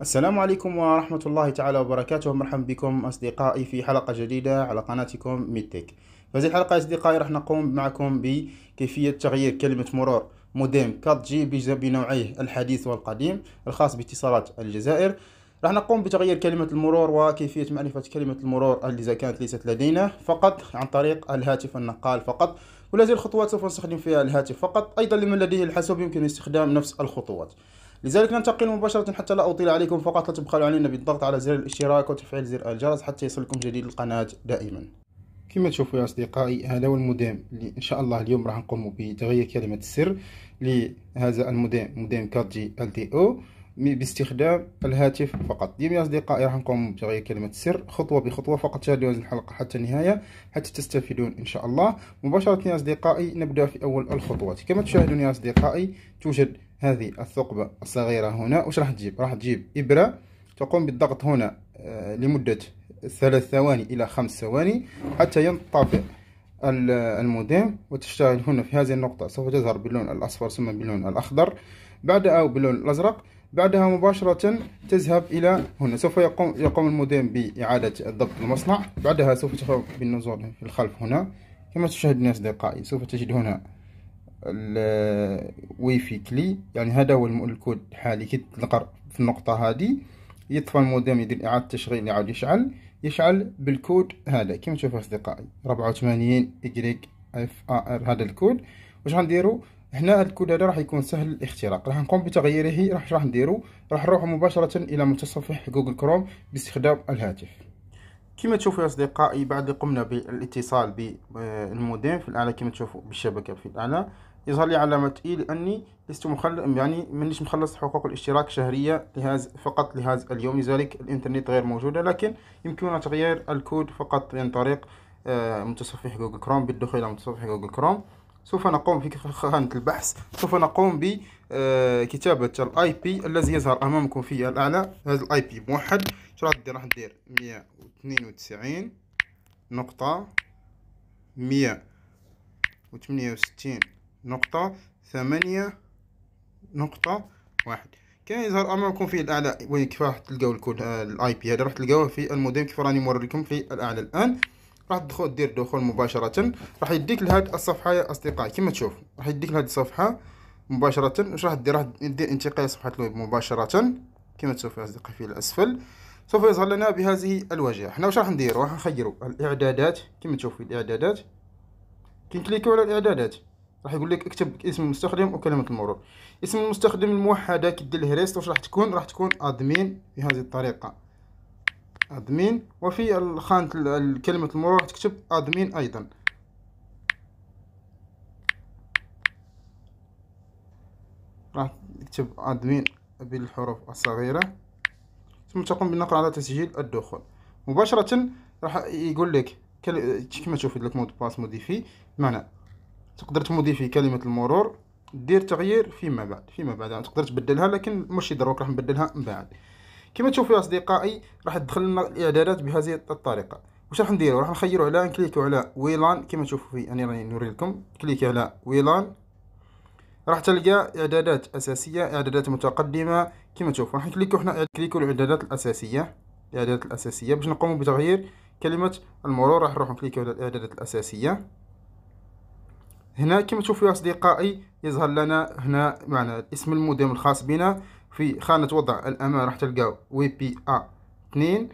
السلام عليكم ورحمة الله تعالى وبركاته مرحبا بكم أصدقائي في حلقة جديدة على قناتكم ميتك في هذه الحلقة أصدقائي راح نقوم معكم بكيفية تغيير كلمة مرور موديم 4G بنوعيه الحديث والقديم الخاص باتصالات الجزائر راح نقوم بتغيير كلمة المرور وكيفية معرفة كلمة المرور اللي إذا كانت ليست لدينا فقط عن طريق الهاتف النقال فقط ولهذه الخطوات سوف نستخدم فيها الهاتف فقط أيضا لمن لديه الحاسوب يمكن استخدام نفس الخطوات لذلك ننتقل مباشرة حتى لا أطيل عليكم فقط لا تبخلوا علينا بالضغط على زر الاشتراك وتفعيل زر الجرس حتى يصلكم جديد القناة دائما كما تشوفوا يا أصدقائي هذا هو المدام اللي إن شاء الله اليوم راح نقوم بتغيير كلمة السر لهذا المدام مدام g LTO باستخدام الهاتف فقط ديما يا اصدقائي راح نقوم بتغيير كلمه السر خطوه بخطوه فقط شاهدوا الحلقه حتى النهايه حتى تستفيدون ان شاء الله مباشره يا اصدقائي نبدا في اول الخطوات كما تشاهدون يا اصدقائي توجد هذه الثقبة الصغيرة هنا وش راح تجيب راح تجيب إبرة تقوم بالضغط هنا آه، لمدة ثلاث ثواني إلى خمس ثواني حتى ينطفئ الموديم وتشتغل هنا في هذه النقطة سوف تظهر باللون الأصفر ثم باللون الأخضر بعد أو باللون الأزرق بعدها مباشرة تذهب إلى هنا سوف يقوم, يقوم الموديم بإعادة ضبط المصنع بعدها سوف تشعر بالنزول في الخلف هنا كما تشاهدون أصدقائي سوف تجد هنا الويفي كلي يعني هذا هو الكود حالي كي تلقى في النقطة هذه يطفى المودم يدير إعادة تشغيل يعاود يشعل يشعل بالكود هذا كما تشوفوا أصدقائي 84 إكريك اف ار هذا الكود واش غنديرو هنا الكود هذا راح يكون سهل الاختراق راح نقوم بتغييره راح راح نديرو راح نروح مباشره الى متصفح جوجل كروم باستخدام الهاتف كما تشوفوا يا اصدقائي بعد قمنا بالاتصال بالمودم في الاعلى كما تشوفوا بالشبكه في الاعلى يظهر لي علامة إي لأني لست مخل يعني منيش مخلص حقوق الاشتراك شهرية لهذا فقط لهذا اليوم لذلك الإنترنت غير موجودة لكن يمكننا تغيير الكود فقط عن طريق آه، متصفح جوجل كروم بالدخول إلى متصفح جوجل كروم سوف نقوم في خانة البحث سوف نقوم بكتابة آه، الاي بي الذي يظهر امامكم في الاعلى هذا الاي بي موحد شو راح ندير راح ندير مية واثنين وتسعين نقطة مية وثمانية وستين نقطة ثمانية نقطة واحد كان يظهر امامكم في الاعلى وين كيف راح تلقاو الكود آه، الاي بي هذا راح تلقاوه في المودم كيف راني موريكم في الاعلى الان راح تدخل دير دخول مباشره راح يديك لهاد الصفحه يا اصدقائي كما تشوف راح يديك لهاد الصفحه مباشره واش راح دير راح دير انتقال صفحه الويب مباشره كما تشوف يا اصدقائي في الاسفل سوف يظهر لنا بهذه الواجهه حنا واش راح نديرو راح نخيرو الاعدادات كما تشوف في الاعدادات كنكليكيو على الاعدادات راح يقول لك اكتب اسم المستخدم وكلمه المرور اسم المستخدم الموحده كي دير ريست واش راح تكون راح تكون ادمين بهذه الطريقه ادمين وفي خانه كلمه المرور راح تكتب ادمين ايضا راح تكتب ادمين بالحروف الصغيره ثم تقوم بالنقر على تسجيل الدخول مباشره راح يقول لك كما تشوف لك مود باس موديفي معنى تقدر تموديفي كلمة المرور دير تغيير فيما بعد فيما بعد يعني تقدر تبدلها لكن ماشي دروك راح نبدلها من بعد كما تشوفوا يا اصدقائي راح تدخل لنا الاعدادات بهذه الطريقه واش راح نديرو راح نخيرو على نكليكو على ويلان كما تشوفوا في انا راني نوري لكم كليكي على ويلان راح تلقى اعدادات اساسيه اعدادات متقدمه كما تشوفوا راح نكليكو هنا كليكو الاعدادات الاساسيه الاعدادات الاساسيه باش نقوموا بتغيير كلمه المرور راح نروح نكليكو على الاعدادات الاساسيه هنا كما تشوفوا يا أصدقائي يظهر لنا هنا معنا اسم المودم الخاص بنا في خانة وضع الأمان راح تلقاو وي بي أ 2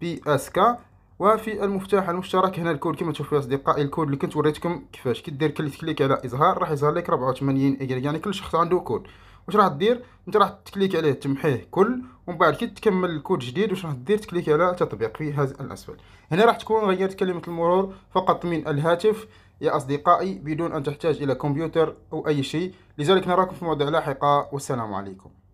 بي اس كا وفي المفتاح المشترك هنا الكود كما تشوفوا يا أصدقائي الكود اللي كنت وريتكم كيفاش كدير كليك كليك على إظهار راح يظهر لك 84 إجري يعني كل شخص عنده كود واش راح دير انت راح تكليك عليه تمحيه كل ومن بعد كي تكمل الكود جديد واش راح دير تكليك على تطبيق في هذا الاسفل هنا راح تكون غيرت كلمه المرور فقط من الهاتف يا أصدقائي بدون أن تحتاج إلى كمبيوتر أو أي شيء لذلك نراكم في مواضيع لاحقة والسلام عليكم